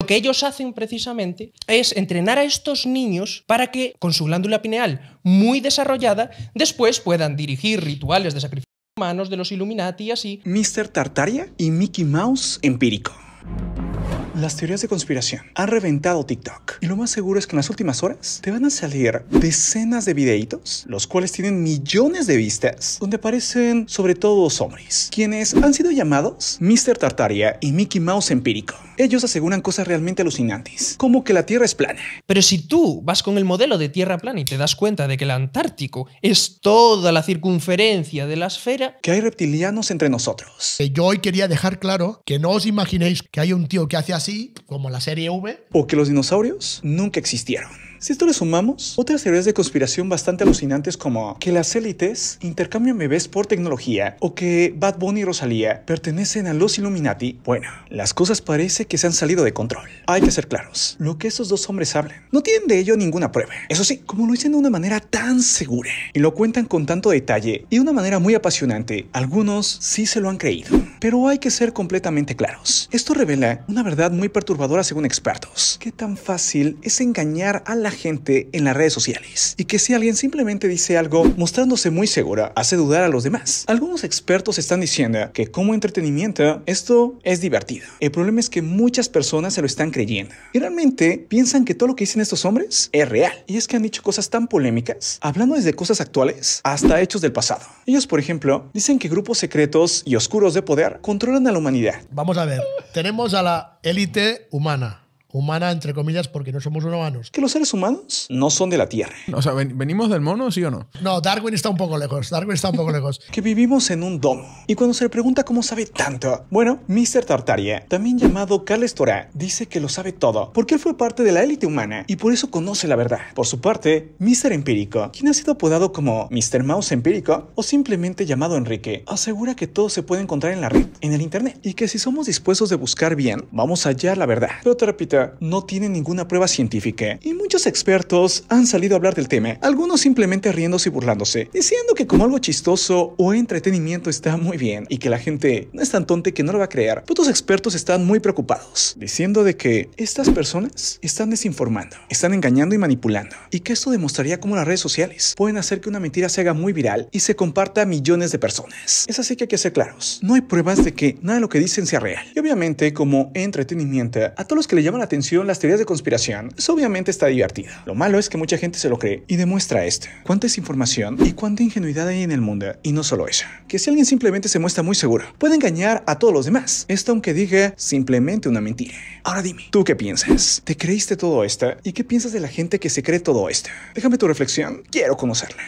Lo que ellos hacen precisamente es entrenar a estos niños para que, con su glándula pineal muy desarrollada, después puedan dirigir rituales de sacrificio humanos de los Illuminati y así. Mr. Tartaria y Mickey Mouse empírico. Las teorías de conspiración han reventado TikTok y lo más seguro es que en las últimas horas te van a salir decenas de videitos, los cuales tienen millones de vistas, donde aparecen sobre todo hombres, quienes han sido llamados Mr. Tartaria y Mickey Mouse empírico. Ellos aseguran cosas realmente alucinantes, como que la Tierra es plana. Pero si tú vas con el modelo de Tierra plana y te das cuenta de que el Antártico es toda la circunferencia de la esfera... Que hay reptilianos entre nosotros. que Yo hoy quería dejar claro que no os imaginéis que hay un tío que hace así, como la serie V. O que los dinosaurios nunca existieron. Si esto le sumamos, otras teorías de conspiración bastante alucinantes como que las élites intercambian bebés por tecnología o que Bad Bunny y Rosalía pertenecen a los Illuminati, bueno, las cosas parece que se han salido de control. Hay que ser claros, lo que esos dos hombres hablan, no tienen de ello ninguna prueba. Eso sí, como lo dicen de una manera tan segura y lo cuentan con tanto detalle y de una manera muy apasionante, algunos sí se lo han creído. Pero hay que ser completamente claros. Esto revela una verdad muy perturbadora según expertos. Qué tan fácil es engañar a la gente en las redes sociales. Y que si alguien simplemente dice algo mostrándose muy segura, hace dudar a los demás. Algunos expertos están diciendo que como entretenimiento esto es divertido. El problema es que muchas personas se lo están creyendo. Y realmente piensan que todo lo que dicen estos hombres es real. Y es que han dicho cosas tan polémicas, hablando desde cosas actuales hasta hechos del pasado. Ellos, por ejemplo, dicen que grupos secretos y oscuros de poder controlan a la humanidad. Vamos a ver, tenemos a la élite humana, humana, entre comillas, porque no somos humanos. Que los seres humanos no son de la Tierra. O sea, ¿venimos del mono, sí o no? No, Darwin está un poco lejos, Darwin está un poco lejos. que vivimos en un domo. Y cuando se le pregunta cómo sabe tanto, bueno, Mr. Tartaria, también llamado Carles Torá, dice que lo sabe todo, porque él fue parte de la élite humana y por eso conoce la verdad. Por su parte, Mr. Empírico, quien ha sido apodado como Mr. Mouse Empírico o simplemente llamado Enrique, asegura que todo se puede encontrar en la red, en el internet, y que si somos dispuestos de buscar bien, vamos a hallar la verdad. Pero te repito, no tiene ninguna prueba científica y Muchos expertos han salido a hablar del tema, algunos simplemente riéndose y burlándose, diciendo que como algo chistoso o entretenimiento está muy bien y que la gente no es tan tonta que no lo va a creer. otros expertos están muy preocupados, diciendo de que estas personas están desinformando, están engañando y manipulando, y que esto demostraría cómo las redes sociales pueden hacer que una mentira se haga muy viral y se comparta a millones de personas. Es así que hay que ser claros, no hay pruebas de que nada de lo que dicen sea real. Y obviamente, como entretenimiento, a todos los que le llaman la atención las teorías de conspiración, eso obviamente está lo malo es que mucha gente se lo cree y demuestra esto. Cuánta es información y cuánta ingenuidad hay en el mundo, y no solo eso Que si alguien simplemente se muestra muy seguro, puede engañar a todos los demás. Esto aunque diga simplemente una mentira. Ahora dime, ¿tú qué piensas? ¿Te creíste todo esto? ¿Y qué piensas de la gente que se cree todo esto? Déjame tu reflexión, quiero conocerla.